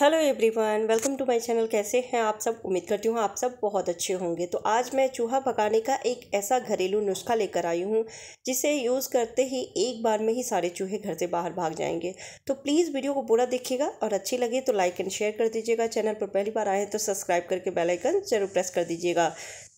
hello everyone welcome to my channel कैसे हैं आप सब उम्मीद करती हूँ आप सब बहुत अच्छे होंगे तो आज मैं चूहा पकाने का एक ऐसा घरेलू नुस्खा लेकर आई हूँ जिसे यूज़ करते ही एक बार में ही सारे चूहे घर से बाहर भाग जाएंगे तो प्लीज़ वीडियो को पूरा देखिएगा और अच्छी लगे तो लाइक एंड शेयर कर दीजिएगा चैनल पर पहली बार आए तो सब्सक्राइब करके बेलाइकन जरूर प्रेस कर दीजिएगा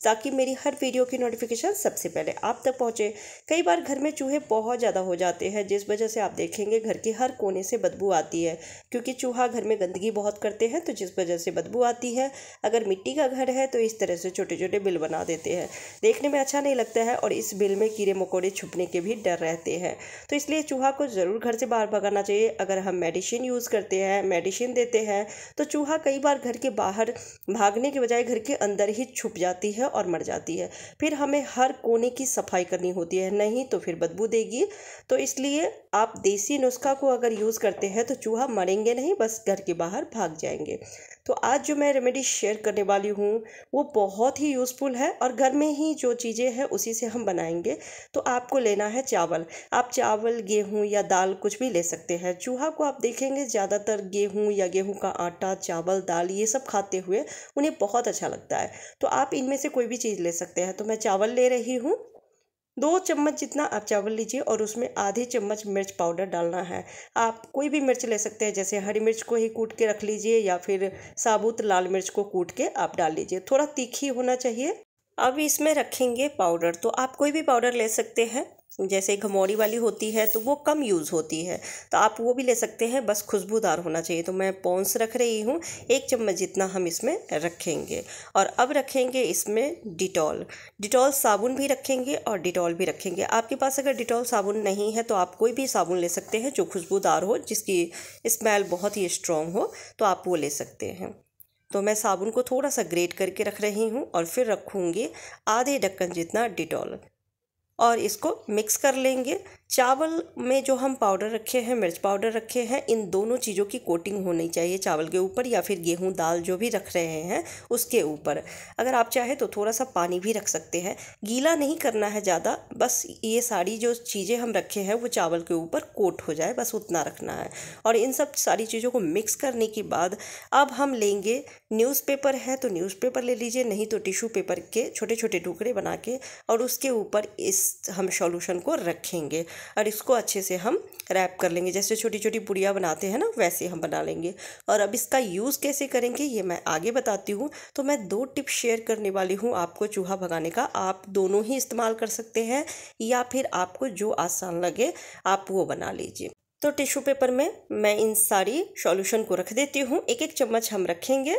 ताकि मेरी हर वीडियो की नोटिफिकेशन सबसे पहले आप तक पहुँचे कई बार घर में चूहे बहुत ज़्यादा हो जाते हैं जिस वजह से आप देखेंगे घर के हर कोने से बदबू आती है क्योंकि चूहा घर में गंदगी बहुत करते हैं तो जिस वजह से बदबू आती है अगर मिट्टी का घर है तो इस तरह से छोटे छोटे बिल बना देते हैं देखने में अच्छा नहीं लगता है और इस बिल में कीड़े मकोड़े छुपने के भी डर रहते हैं तो इसलिए चूहा को ज़रूर घर से बाहर भगाना चाहिए अगर हम मेडिसिन यूज़ करते हैं मेडिसिन देते हैं तो चूहा कई बार घर के बाहर भागने के बजाय घर के अंदर ही छुप जाती है और मर जाती है फिर हमें हर कोने की सफाई करनी होती है नहीं तो फिर बदबू देगी तो इसलिए आप देसी नुस्खा को अगर यूज़ करते हैं तो चूहा मरेंगे नहीं बस घर के बाहर भाग जाएंगे तो आज जो मैं रेमेडी शेयर करने वाली हूँ वो बहुत ही यूज़फुल है और घर में ही जो चीज़ें हैं उसी से हम बनाएंगे तो आपको लेना है चावल आप चावल गेहूँ या दाल कुछ भी ले सकते हैं चूहा को आप देखेंगे ज़्यादातर गेहूँ या गेहूँ का आटा चावल दाल ये सब खाते हुए उन्हें बहुत अच्छा लगता है तो आप इनमें से कोई भी चीज़ ले सकते हैं तो मैं चावल ले रही हूँ दो चम्मच जितना आप चावल लीजिए और उसमें आधे चम्मच मिर्च पाउडर डालना है आप कोई भी मिर्च ले सकते हैं जैसे हरी मिर्च को ही कूट के रख लीजिए या फिर साबुत लाल मिर्च को कूट के आप डाल लीजिए थोड़ा तीखी होना चाहिए अब इसमें रखेंगे पाउडर तो आप कोई भी पाउडर ले सकते हैं जैसे घमौड़ी वाली होती है तो वो कम यूज़ होती है तो आप वो भी ले सकते हैं बस खुशबूदार होना चाहिए तो मैं पौंस रख रही हूँ एक चम्मच जितना हम इसमें रखेंगे और अब रखेंगे इसमें डिटॉल डिटॉल साबुन भी रखेंगे और डिटॉल भी रखेंगे आपके पास अगर डिटॉल साबुन नहीं है तो आप कोई भी साबुन ले सकते हैं जो खुशबूदार हो जिसकी स्मेल बहुत ही स्ट्रॉन्ग हो तो आप वो ले सकते हैं तो मैं साबुन को थोड़ा सा ग्रेट करके रख रही हूँ और फिर रखूँगी आधे ढक्कन जितना डिटॉल और इसको मिक्स कर लेंगे चावल में जो हम पाउडर रखे हैं मिर्च पाउडर रखे हैं इन दोनों चीज़ों की कोटिंग होनी चाहिए चावल के ऊपर या फिर गेहूँ दाल जो भी रख रहे हैं उसके ऊपर अगर आप चाहे तो थोड़ा सा पानी भी रख सकते हैं गीला नहीं करना है ज़्यादा बस ये सारी जो चीज़ें हम रखे हैं वो चावल के ऊपर कोट हो जाए बस उतना रखना है और इन सब सारी चीज़ों को मिक्स करने के बाद अब हम लेंगे न्यूज़पेपर है तो न्यूज़पेपर ले लीजिए नहीं तो टिश्यू पेपर के छोटे छोटे टुकड़े बना के और उसके ऊपर इस हम सॉल्यूशन को रखेंगे और इसको अच्छे से हम रैप कर लेंगे जैसे छोटी छोटी पुड़िया बनाते हैं ना वैसे हम बना लेंगे और अब इसका यूज़ कैसे करेंगे ये मैं आगे बताती हूँ तो मैं दो टिप शेयर करने वाली हूँ आपको चूहा भगाने का आप दोनों ही इस्तेमाल कर सकते हैं या फिर आपको जो आसान लगे आप वो बना लीजिए तो टिश्यू पेपर में मैं इन सारी सॉल्यूशन को रख देती हूँ एक एक चम्मच हम रखेंगे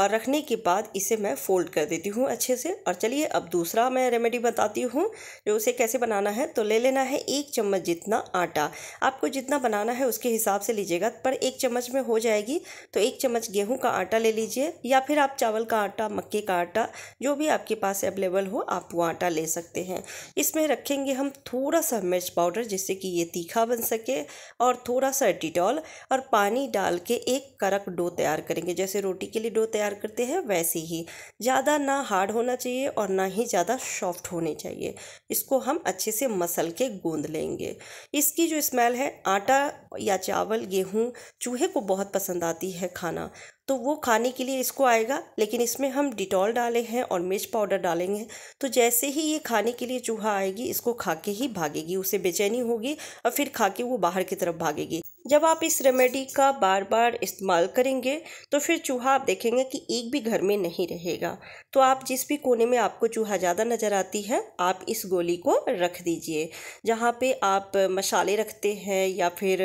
और रखने के बाद इसे मैं फोल्ड कर देती हूँ अच्छे से और चलिए अब दूसरा मैं रेमेडी बताती हूँ जो उसे कैसे बनाना है तो ले लेना है एक चम्मच जितना आटा आपको जितना बनाना है उसके हिसाब से लीजिएगा पर एक चम्मच में हो जाएगी तो एक चम्मच गेहूँ का आटा ले लीजिए या फिर आप चावल का आटा मक्के का आटा जो भी आपके पास अवेलेबल हो आप वो आटा ले सकते हैं इसमें रखेंगे हम थोड़ा सा मिर्च पाउडर जिससे कि ये तीखा बन सके और थोड़ा सा डिटॉल और पानी डाल के एक करक डो तैयार करेंगे जैसे रोटी के लिए डो तैयार तैयार करते हैं वैसे ही ज़्यादा ना हार्ड होना चाहिए और ना ही ज़्यादा सॉफ्ट होने चाहिए इसको हम अच्छे से मसल के गूंद लेंगे इसकी जो स्मेल है आटा या चावल गेहूँ चूहे को बहुत पसंद आती है खाना तो वो खाने के लिए इसको आएगा लेकिन इसमें हम डिटॉल डाले हैं और मिर्च पाउडर डालेंगे तो जैसे ही ये खाने के लिए चूहा आएगी इसको खा के ही भागेगी उसे बेचैनी होगी और फिर खा के वो बाहर की तरफ भागेगी जब आप इस रेमेडी का बार बार इस्तेमाल करेंगे तो फिर चूहा आप देखेंगे कि एक भी घर में नहीं रहेगा तो आप जिस भी कोने में आपको चूहा ज़्यादा नज़र आती है आप इस गोली को रख दीजिए जहाँ पे आप मसाले रखते हैं या फिर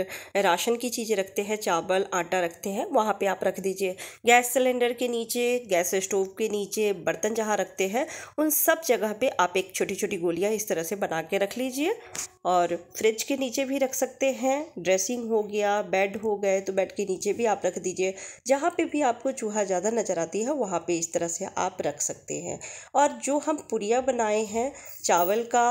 राशन की चीज़ें रखते हैं चावल आटा रखते हैं वहाँ पे आप रख दीजिए गैस सिलेंडर के नीचे गैस स्टोव के नीचे बर्तन जहाँ रखते हैं उन सब जगह पे आप एक छोटी छोटी गोलियाँ इस तरह से बना के रख लीजिए और फ्रिज के नीचे भी रख सकते हैं ड्रेसिंग हो गया बेड हो गए तो बेड के नीचे भी आप रख दीजिए जहाँ पे भी आपको चूहा ज़्यादा नज़र आती है वहाँ पे इस तरह से आप रख सकते हैं और जो हम पुड़िया बनाए हैं चावल का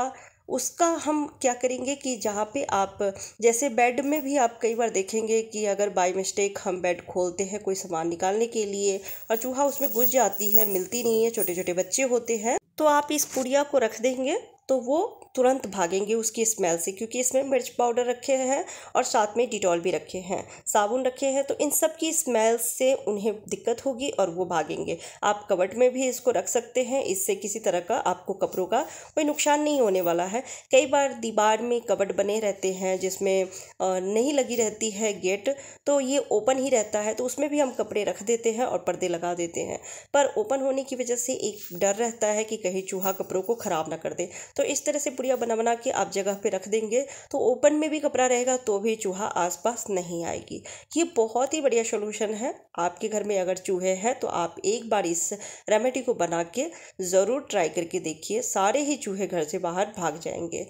उसका हम क्या करेंगे कि जहाँ पे आप जैसे बेड में भी आप कई बार देखेंगे कि अगर बाय मिस्टेक हम बेड खोलते हैं कोई सामान निकालने के लिए और चूहा उसमें घुस जाती है मिलती नहीं है छोटे छोटे बच्चे होते हैं तो आप इस पुड़िया को रख देंगे तो वो तुरंत भागेंगे उसकी स्मेल से क्योंकि इसमें मिर्च पाउडर रखे हैं और साथ में डिटॉल भी रखे हैं साबुन रखे हैं तो इन सब की स्मेल से उन्हें दिक्कत होगी और वो भागेंगे आप कबट में भी इसको रख सकते हैं इससे किसी तरह का आपको कपड़ों का कोई नुकसान नहीं होने वाला है कई बार दीवार में कबट बने रहते हैं जिसमें नहीं लगी रहती है गेट तो ये ओपन ही रहता है तो उसमें भी हम कपड़े रख देते हैं और पर्दे लगा देते हैं पर ओपन होने की वजह से एक डर रहता है कि कहीं चूहा कपड़ों को ख़राब ना कर दे तो इस तरह से पूरी टुकड़ियाँ बना बना के आप जगह पे रख देंगे तो ओपन में भी कपड़ा रहेगा तो भी चूहा आसपास नहीं आएगी ये बहुत ही बढ़िया सोल्यूशन है आपके घर में अगर चूहे हैं तो आप एक बार इस रेमेडी को बना के ज़रूर ट्राई करके देखिए सारे ही चूहे घर से बाहर भाग जाएंगे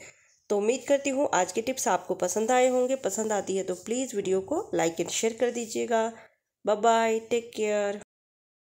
तो उम्मीद करती हूँ आज के टिप्स आपको पसंद आए होंगे पसंद आती है तो प्लीज़ वीडियो को लाइक एंड शेयर कर दीजिएगा बाय बाय टेक केयर